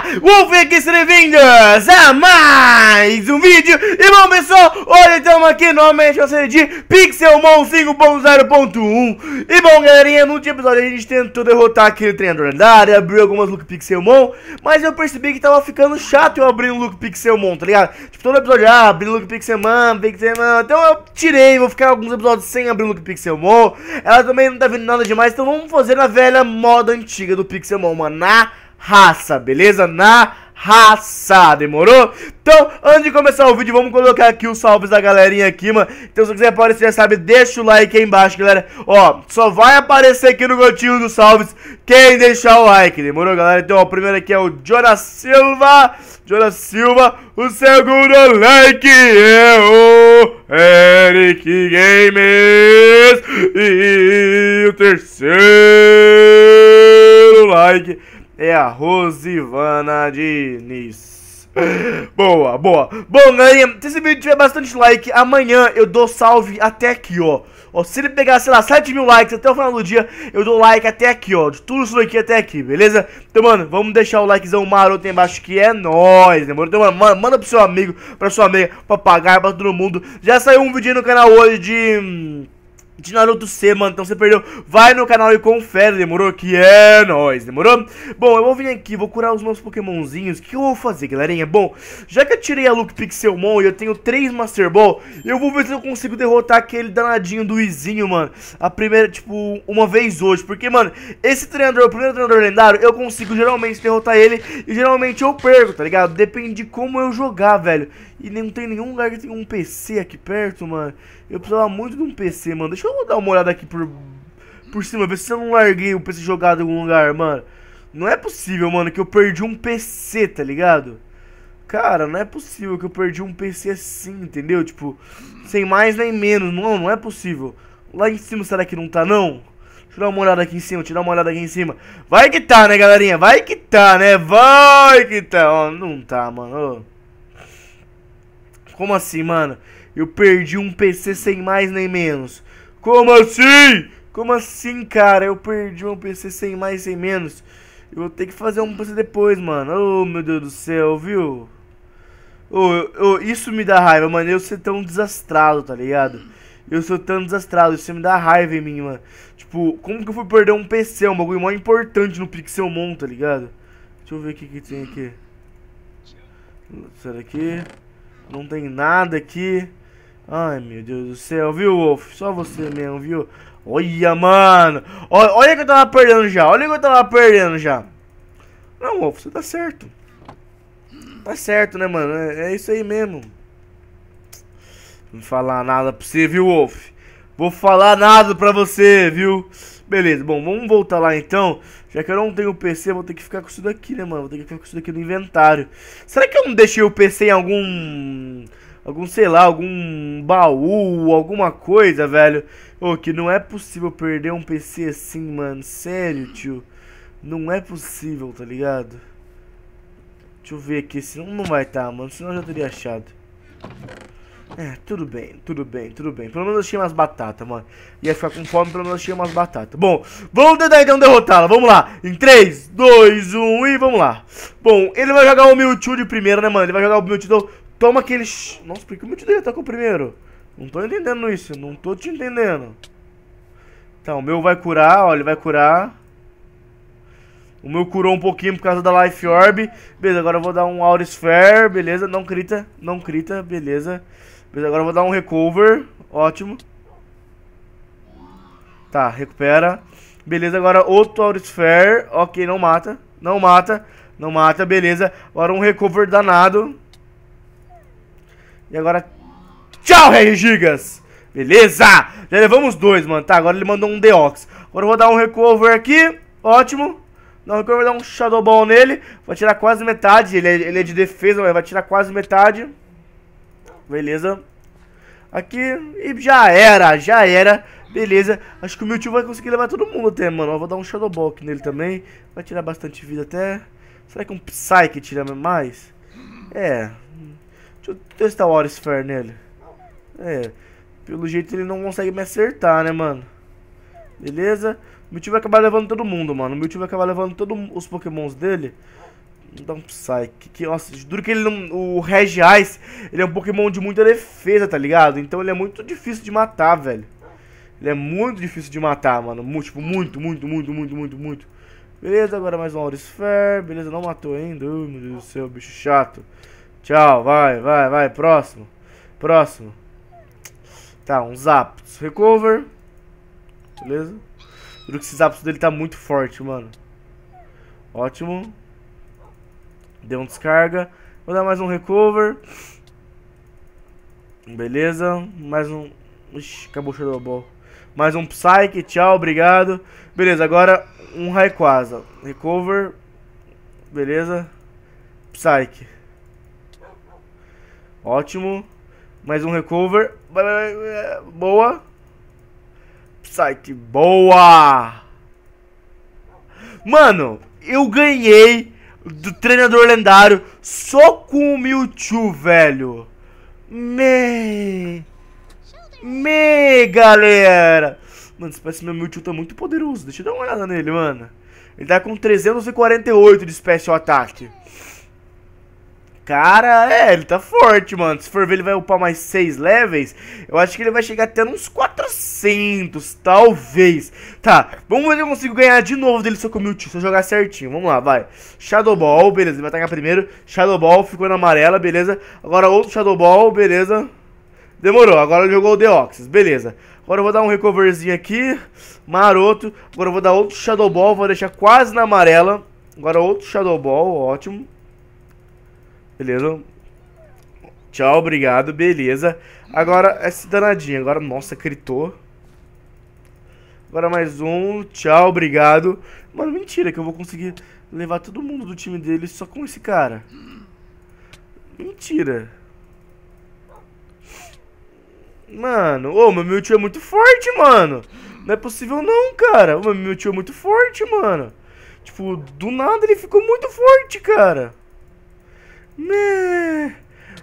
galera, Wolfex bem-vindos a mais um vídeo E bom pessoal, hoje estamos aqui novamente com a série de Pixelmon 5.0.1 E bom galerinha, no último episódio a gente tentou derrotar aquele treinador lendário Abriu algumas look Pixelmon Mas eu percebi que tava ficando chato eu abrir um look Pixelmon, tá ligado? Tipo, todo episódio, ah, abrir look Pixelmon, Pixelmon Então eu tirei, vou ficar alguns episódios sem abrir look Pixelmon Ela também não tá vindo nada demais, então vamos fazer na velha moda antiga do Pixelmon, mano Na raça, beleza? Na raça, demorou? Então, antes de começar o vídeo, vamos colocar aqui os salves da galerinha aqui, mano. Então, se quiser aparecer, já sabe, deixa o like aí embaixo, galera. Ó, só vai aparecer aqui no gotinho dos salves quem deixar o like, demorou, galera? Então, ó, o primeiro aqui é o Jonas Silva, Jonas Silva. O segundo like é o Eric Games. E o terceiro like é a Rosivana Diniz. boa, boa. Bom, galerinha, se esse vídeo tiver bastante like, amanhã eu dou salve até aqui, ó. Ó, se ele pegar, sei lá, 7 mil likes até o final do dia, eu dou like até aqui, ó. De tudo isso daqui até aqui, beleza? Então, mano, vamos deixar o likezão maroto aí embaixo que é nóis, demorou? Né, então, mano, manda, pro seu amigo, pra sua amiga, pra pagar, pra todo mundo. Já saiu um vídeo aí no canal hoje de... Hum, de Naruto C, mano. Então você perdeu, vai no canal e confere, demorou? Que é nóis, demorou? Bom, eu vou vir aqui, vou curar os meus pokémonzinhos. O que eu vou fazer, galerinha? Bom, já que eu tirei a Luke Pixelmon e eu tenho três Master Ball, eu vou ver se eu consigo derrotar aquele danadinho do Izinho, mano. A primeira, tipo, uma vez hoje. Porque, mano, esse treinador, o primeiro treinador lendário, eu consigo geralmente derrotar ele e geralmente eu perco, tá ligado? Depende de como eu jogar, velho. E não tem nenhum lugar que tenha um PC aqui perto, mano. Eu precisava muito de um PC, mano. Deixa Deixa eu dar uma olhada aqui por, por cima, ver se eu não larguei o PC jogado em algum lugar, mano. Não é possível, mano, que eu perdi um PC, tá ligado? Cara, não é possível que eu perdi um PC assim, entendeu? Tipo, sem mais nem menos. Não, não é possível. Lá em cima, será que não tá, não? Deixa eu dar uma olhada aqui em cima, deixa eu dar uma olhada aqui em cima. Vai que tá, né, galerinha? Vai que tá, né? Vai que tá. Ó, não tá, mano. Como assim, mano? Eu perdi um PC sem mais nem menos. Como assim? Como assim, cara? Eu perdi um PC sem mais, sem menos. Eu vou ter que fazer um PC depois, mano. Oh, meu Deus do céu, viu? Oh, oh, isso me dá raiva, mano. Eu ser tão desastrado, tá ligado? Eu sou tão desastrado, isso me dá raiva em mim, mano. Tipo, como que eu fui perder um PC, é um bagulho mais importante no Pixelmon, tá ligado? Deixa eu ver o que que tem aqui. Será que... Não tem nada aqui. Ai, meu Deus do céu, viu, Wolf? Só você mesmo, viu? Olha, mano. Olha, olha que eu tava perdendo já. Olha que eu tava perdendo já. Não, Wolf, você tá certo. Tá certo, né, mano? É, é isso aí mesmo. Não vou falar nada pra você, viu, Wolf? Vou falar nada pra você, viu? Beleza, bom, vamos voltar lá então. Já que eu não tenho PC, vou ter que ficar com isso daqui, né, mano? Vou ter que ficar com isso daqui no inventário. Será que eu não deixei o PC em algum algum, sei lá, algum baú, alguma coisa, velho. Ô, oh, que não é possível perder um PC assim, mano. Sério, tio. Não é possível, tá ligado? Deixa eu ver aqui, senão não vai estar, tá, mano. Senão eu já teria achado. É, tudo bem, tudo bem, tudo bem. Pelo menos eu achei umas batatas, mano. Ia ficar com fome, pelo menos eu achei umas batatas. Bom, vamos tentar então derrotá-la. Vamos lá. Em 3, 2, 1 e vamos lá. Bom, ele vai jogar o Mewtwo de primeira, né, mano? Ele vai jogar o Mewtwo então, Toma aqueles... Nossa, por que o meu direito tá com o primeiro? Não tô entendendo isso, não tô te entendendo. Tá, o meu vai curar, ó, ele vai curar. O meu curou um pouquinho por causa da Life Orb. Beleza, agora eu vou dar um Aura Sphere, beleza. Não crita, não crita, beleza. Beleza, agora eu vou dar um Recover, ótimo. Tá, recupera. Beleza, agora outro Aura Sphere. Ok, não mata, não mata, não mata, beleza. Agora um Recover danado. E agora... Tchau, Rei Gigas! Beleza! Já levamos dois, mano. Tá, agora ele mandou um Deox. Agora eu vou dar um Recover aqui. Ótimo. Não, eu vou dar um Shadow Ball nele. Vai tirar quase metade. Ele é, ele é de defesa, mas vai tirar quase metade. Beleza. Aqui. E já era, já era. Beleza. Acho que o Mewtwo vai conseguir levar todo mundo até, mano. Eu vou dar um Shadow Ball aqui nele também. Vai tirar bastante vida até. Será que um Psyche tira mais? É. Deixa eu testar o Orisphere nele. É. Pelo jeito ele não consegue me acertar, né, mano? Beleza? O Mewtwo vai acabar levando todo mundo, mano. O Mewtwo vai acabar levando todos os pokémons dele. Então, Psyche. Que, nossa, que ele não... O Regiais, ele é um pokémon de muita defesa, tá ligado? Então ele é muito difícil de matar, velho. Ele é muito difícil de matar, mano. Muito, tipo, muito, muito, muito, muito, muito, muito. Beleza, agora mais um Aurisphere. Beleza, não matou ainda. Ai, meu Deus do céu, bicho chato. Tchau, vai, vai, vai. Próximo. Próximo. Tá, um Zapdos. Recover. Beleza? Juro que esse Zapdos dele tá muito forte, mano. Ótimo. Deu um descarga. Vou dar mais um recover. Beleza. Mais um... Ixi, acabou o Shadow Ball. Mais um Psyche, tchau, obrigado. Beleza, agora um Rayquaza. Recover. Beleza. Psyche. Ótimo. Mais um recover. Boa. Site boa. Mano, eu ganhei do treinador lendário só com o Mewtwo, velho. Me... Me, galera. Mano, parece que meu Mewtwo tá muito poderoso. Deixa eu dar uma olhada nele, mano. Ele tá com 348 de Special Attack. Cara, é, ele tá forte, mano. Se for ver, ele vai upar mais 6 levels. Eu acho que ele vai chegar até uns 400, talvez. Tá, vamos ver se eu consigo ganhar de novo dele só com o Mewtwo, se eu jogar certinho. Vamos lá, vai. Shadow Ball, beleza, ele vai atacar primeiro. Shadow Ball ficou na amarela, beleza. Agora outro Shadow Ball, beleza. Demorou, agora jogou o Deoxys, beleza. Agora eu vou dar um recoverzinho aqui, maroto. Agora eu vou dar outro Shadow Ball, vou deixar quase na amarela. Agora outro Shadow Ball, ótimo. Beleza? Tchau, obrigado, beleza. Agora, esse danadinho. Agora, nossa, gritou. Agora mais um. Tchau, obrigado. Mano, mentira que eu vou conseguir levar todo mundo do time dele só com esse cara. Mentira. Mano, ô, meu Mewtwo é muito forte, mano. Não é possível não, cara. O meu Mewtwo é muito forte, mano. Tipo, do nada ele ficou muito forte, cara me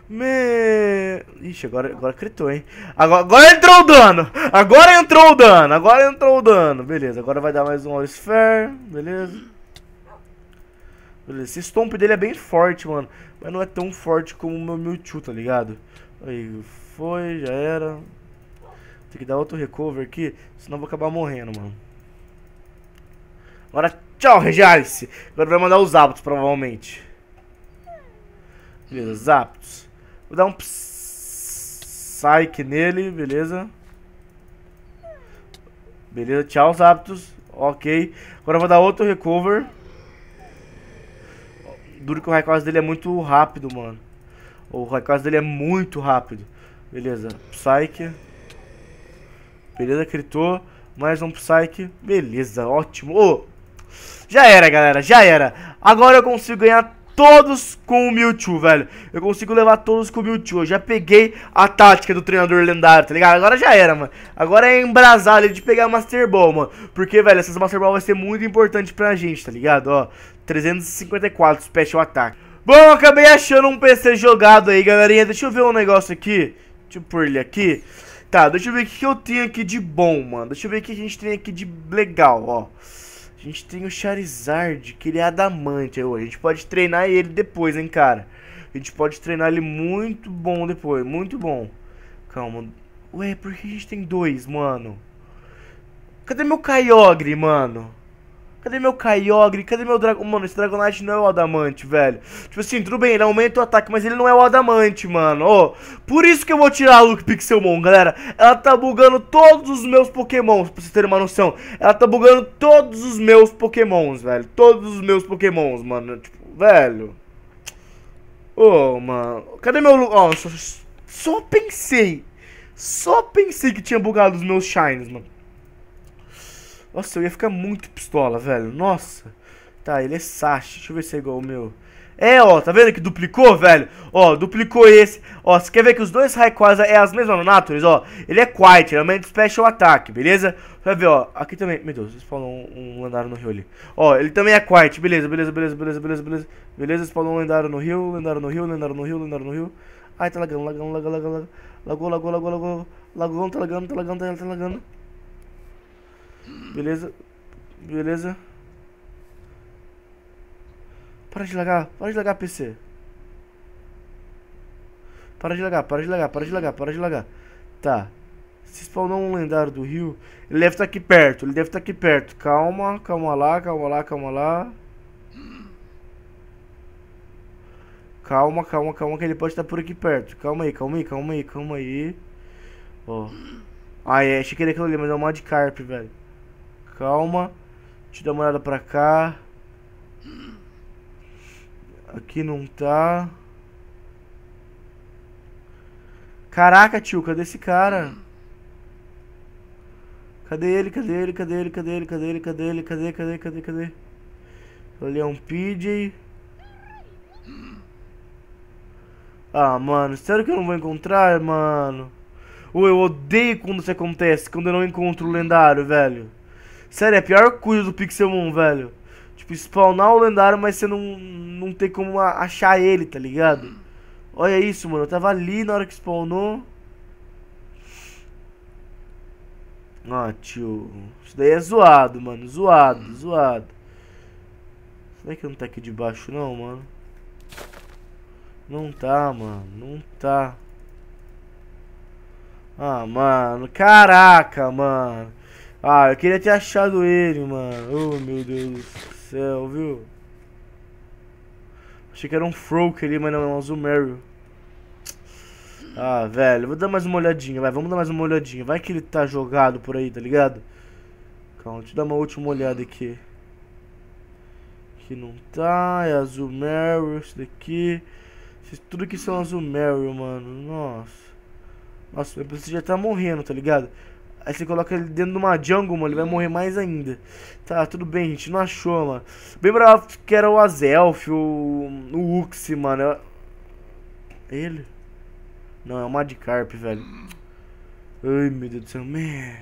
Me... Ixi, agora, agora critou, hein? Agora, agora entrou o dano! Agora entrou o dano! Agora entrou o dano! Beleza, agora vai dar mais um Sphere, beleza? Beleza, esse stomp dele é bem forte, mano. Mas não é tão forte como o meu Mewtwo, tá ligado? Aí, foi, já era. Tem que dar outro recover aqui, senão eu vou acabar morrendo, mano. Agora, tchau, Regialice! Agora vai mandar os hábitos, provavelmente. Beleza, Zapdos. Vou dar um Psyche nele, beleza. Beleza, tchau, Zapdos. Ok. Agora eu vou dar outro recover. Duro que o Rayquaza dele é muito rápido, mano. O Rayquaza dele é muito rápido. Beleza, Psyche. Beleza, critou. Mais um Psyche. Beleza, ótimo. Oh, já era, galera, já era. Agora eu consigo ganhar todos com o Mewtwo, velho. Eu consigo levar todos com o Mewtwo. Eu já peguei a tática do treinador lendário, tá ligado? Agora já era, mano. Agora é embrasar ele de pegar a Master Ball, mano. Porque, velho, essas Master Ball vai ser muito importante pra gente, tá ligado? Ó, 354 Special Attack. Bom, acabei achando um PC jogado aí, galerinha. Deixa eu ver um negócio aqui. Deixa eu pôr ele aqui. Tá, deixa eu ver o que eu tenho aqui de bom, mano. Deixa eu ver o que a gente tem aqui de legal, ó. A gente tem o Charizard, que ele é adamante. A gente pode treinar ele depois, hein, cara. A gente pode treinar ele muito bom depois, muito bom. Calma. Ué, por que a gente tem dois, mano? Cadê meu Kyogre, mano? Cadê meu Kyogre? Cadê meu Dragonite? Mano, esse Dragonite não é o Adamante, velho. Tipo assim, tudo bem, ele aumenta o ataque, mas ele não é o Adamante, mano. Ó, oh, por isso que eu vou tirar a Luke Pixelmon, galera. Ela tá bugando todos os meus pokémons, pra vocês terem uma noção. Ela tá bugando todos os meus pokémons, velho. Todos os meus pokémons, mano. Tipo, velho. Ô, oh, mano. Cadê meu... Ó, oh, só, só pensei. Só pensei que tinha bugado os meus Shines, mano. Nossa, eu ia ficar muito pistola, velho. Nossa. Tá, ele é Sash. Deixa eu ver se é igual o meu. É, ó, tá vendo que duplicou, velho? Ó, duplicou esse. Ó, você quer ver que os dois Raikwaza é as mesmas Natures, ó? Ele é Quiet, ele é um Special Attack, beleza? Vai ver, ó, aqui também... Meu Deus, spawnou um, um lendário no rio ali. Ó, ele também é Quiet, beleza, beleza, beleza, beleza, beleza, beleza. Beleza, spawnou um lendário no rio, lendário no rio, lendário no rio, lendário no rio. Ai, tá lagando, lagando, lagando, lagando. Lagou, lagou, lagou, lagou. Lagou, tá lagando, tá lagando, tá lagando. Tá lagando. Beleza? Beleza? Para de lagar, para de lagar, PC. Para de lagar, para de lagar, para de lagar, para de lagar. Tá. Se spawnar um lendário do rio. Ele deve estar tá aqui perto, ele deve estar tá aqui perto. Calma, calma lá, calma lá, calma lá. Calma, calma, calma, que ele pode estar tá por aqui perto. Calma aí, calma aí, calma aí, calma aí. Ó. Oh. Ah, é, achei que ele aquilo ali, mas é um Mad carp, velho. Calma. Deixa eu dar uma olhada pra cá. Aqui não tá. Caraca, tio, cadê esse cara? Cadê ele? Cadê ele? Cadê ele? Cadê ele? Cadê ele? Cadê ele? Cadê? Cadê? Cadê? Cadê? Ali é um PJ. Ah, mano, sério que eu não vou encontrar, mano? Ou eu odeio quando isso acontece, quando eu não encontro o lendário, velho. Sério, é a pior coisa do Pixelmon, velho. Tipo, spawnar o lendário, mas você não, não tem como achar ele, tá ligado? Olha isso, mano. Eu tava ali na hora que spawnou. Ah, tio. Isso daí é zoado, mano. Zoado, zoado. Será que não tá aqui debaixo, não, mano? Não tá, mano. Não tá. Ah, mano. Caraca, mano. Ah, eu queria ter achado ele, mano. Oh, meu Deus do céu, viu? Achei que era um frock ali, mas não, é um azul Ah, velho, vou dar mais uma olhadinha, vai, vamos dar mais uma olhadinha. Vai que ele tá jogado por aí, tá ligado? Calma, deixa eu dar uma última olhada aqui. Aqui não tá, é azul Meryl, isso daqui. tudo que são azul mano, nossa. Nossa, meu PC já tá morrendo, tá ligado? Aí você coloca ele dentro de uma jungle, mano, ele vai morrer mais ainda. Tá, tudo bem, a gente não achou, mano. Bem que era o Azelf, o, o Ux, mano. Ele? Não, é o Madcarp, velho. Ai, meu Deus do céu, man.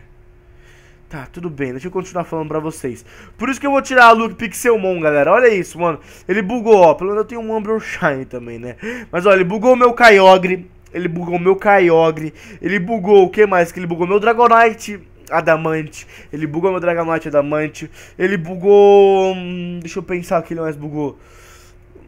Tá, tudo bem, deixa eu continuar falando pra vocês. Por isso que eu vou tirar a Luke Pixelmon, galera. Olha isso, mano. Ele bugou, ó. Pelo menos eu tenho um Umbral Shine também, né? Mas olha, ele bugou o meu Kyogre. Ele bugou meu Kyogre. Ele bugou o que mais? Que ele bugou meu Dragonite Adamante. Ele bugou meu Dragonite Adamante. Ele bugou. Hum, deixa eu pensar o que ele mais bugou.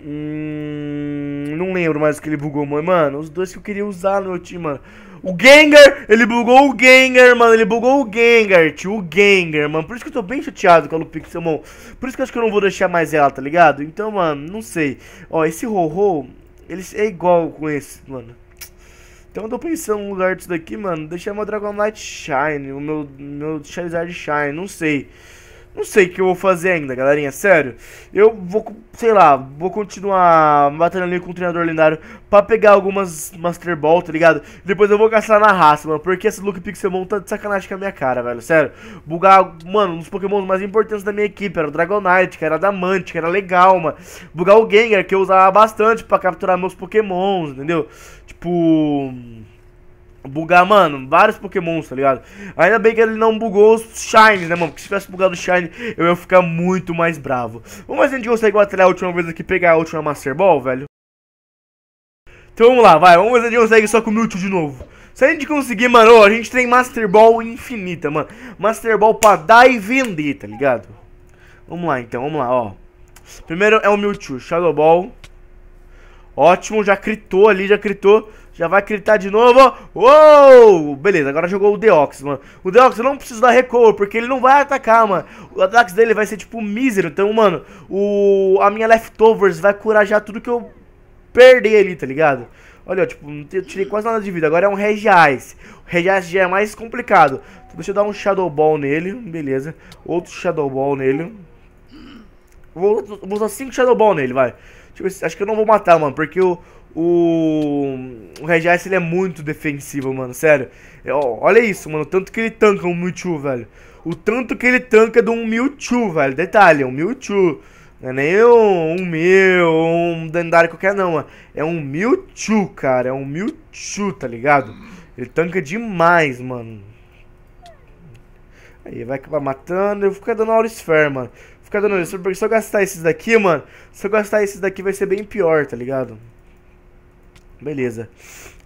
Hum, não lembro mais o que ele bugou, mano. Mano, os dois que eu queria usar no meu time, mano. O Gengar, ele bugou o Gengar, mano. Ele bugou o Gengar, tio. O Gengar, mano. Por isso que eu tô bem chateado com a Lupixelmon. Por isso que eu acho que eu não vou deixar mais ela, tá ligado? Então, mano, não sei. Ó, esse Ho-Ho, ele é igual com esse, mano. Então eu tô pensando um lugar disso daqui, mano. Deixar meu Dragonite Shine, o meu, meu Charizard Shine, não sei. Não sei o que eu vou fazer ainda, galerinha, sério. Eu vou, sei lá, vou continuar batendo ali com o treinador lendário pra pegar algumas Master Ball, tá ligado? Depois eu vou gastar na raça, mano, porque esse look Pixelmon tá de sacanagem com a minha cara, velho, sério. Bugar, mano, um dos pokémons mais importantes da minha equipe, era o Dragonite, que era Damante, que era legal, mano. Bugar o Gengar, que eu usava bastante pra capturar meus pokémons, entendeu? Tipo bugar, mano, vários pokémons, tá ligado? Ainda bem que ele não bugou os Shines, né, mano? Porque se tivesse bugado o Shine, eu ia ficar muito mais bravo. Vamos ver se a gente consegue bater a última vez aqui, pegar a última Master Ball, velho. Então vamos lá, vai, vamos ver se a gente consegue só com o Mewtwo de novo. Se a gente conseguir, mano, a gente tem Master Ball infinita, mano. Master Ball pra dar e vender, tá ligado? Vamos lá, então, vamos lá, ó. Primeiro é o Mewtwo, Shadow Ball. Ótimo, já critou ali, já critou. Já vai gritar de novo. Uou! Beleza, agora jogou o Deox, mano. O Deox não precisa dar recuo, porque ele não vai atacar, mano. O ataque dele vai ser, tipo, mísero. Então, mano, o... a minha Leftovers vai curar já tudo que eu perder ali, tá ligado? Olha, tipo, eu tirei quase nada de vida. Agora é um Regiais. O Regiais já é mais complicado. Então, deixa eu dar um Shadow Ball nele. Beleza. Outro Shadow Ball nele. Vou, vou usar 5 Shadow Ball nele, vai. Deixa eu ver, acho que eu não vou matar, mano, porque o, o, o Regis, ele é muito defensivo, mano, sério. É, olha isso, mano, o tanto que ele tanca um Mewtwo, velho. O tanto que ele tanca de um Mewtwo, velho. Detalhe, é um Mewtwo. Não é nem um, um meu, um lendário qualquer, não, mano. É um Mewtwo, cara. É um Mewtwo, tá ligado? Ele tanca demais, mano. Aí vai acabar matando. Eu vou ficar dando Aurisphere, mano. Vou ficar dando Aurisphere, porque se eu gastar esses daqui, mano... Se eu gastar esses daqui vai ser bem pior, tá ligado? Beleza.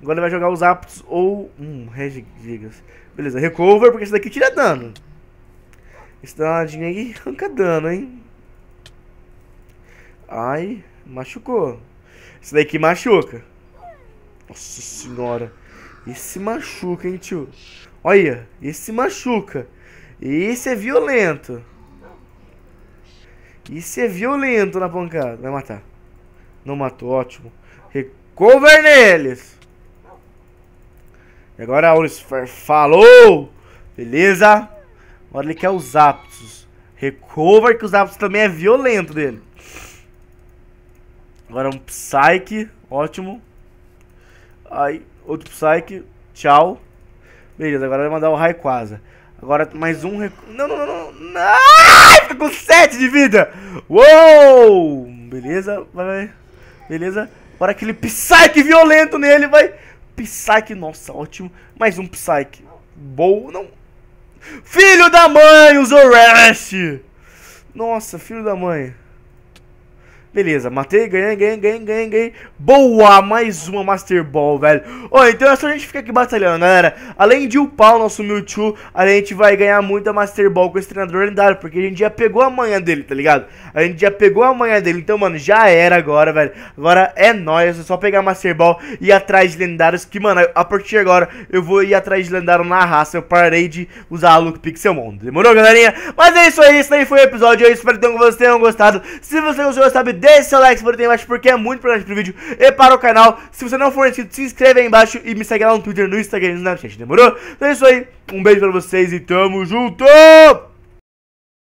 Agora ele vai jogar os aptos ou. Hum, regigas. Beleza, recover, porque esse daqui tira dano. Esse danadinho aí arranca dano, hein? Ai, machucou. Esse daqui machuca. Nossa senhora. Esse machuca, hein, tio? Olha, esse machuca. Esse é violento. Isso é violento na pancada. Vai matar. Não matou, ótimo. Cover neles. E agora a Ulisfer falou. Beleza? Agora ele quer os Aptos. Recover, que os Aptos também é violento dele. Agora um Psyche. Ótimo. Aí, outro Psyche. Tchau. Beleza, agora vai mandar o Raikwaza. Agora mais um. Rec... Não, não, não, não. Ai! Fica com 7 de vida! Uou! Beleza, vai, vai. Beleza. Para aquele Psyche violento nele, vai. Psyche, nossa, ótimo. Mais um Psyche. Bom, não. Filho da mãe, o Zorash! Nossa, filho da mãe. Beleza, matei, ganhei, ganhei, ganhei, ganhei, ganhei. Boa, mais uma Master Ball, velho. Ó, então é só a gente ficar aqui batalhando, galera. Além de upar o nosso Mewtwo, a gente vai ganhar muita Master Ball com esse treinador lendário, porque a gente já pegou a manhã dele, tá ligado? A gente já pegou a manhã dele, então, mano, já era agora, velho. Agora é nóis, é só pegar Master Ball e ir atrás de lendários, que, mano, a partir de agora eu vou ir atrás de lendário na raça. Eu parei de usar a Look mundo. Demorou, galerinha? Mas é isso aí, isso aí foi o episódio. Eu espero que vocês tenham gostado. Se você gostou, sabe deixe seu like se for aí embaixo, porque é muito importante pro vídeo e para o canal. Se você não for inscrito, se inscreve aí embaixo e me segue lá no Twitter, no Instagram e no Snapchat, demorou? Então é isso aí, um beijo pra vocês e tamo junto!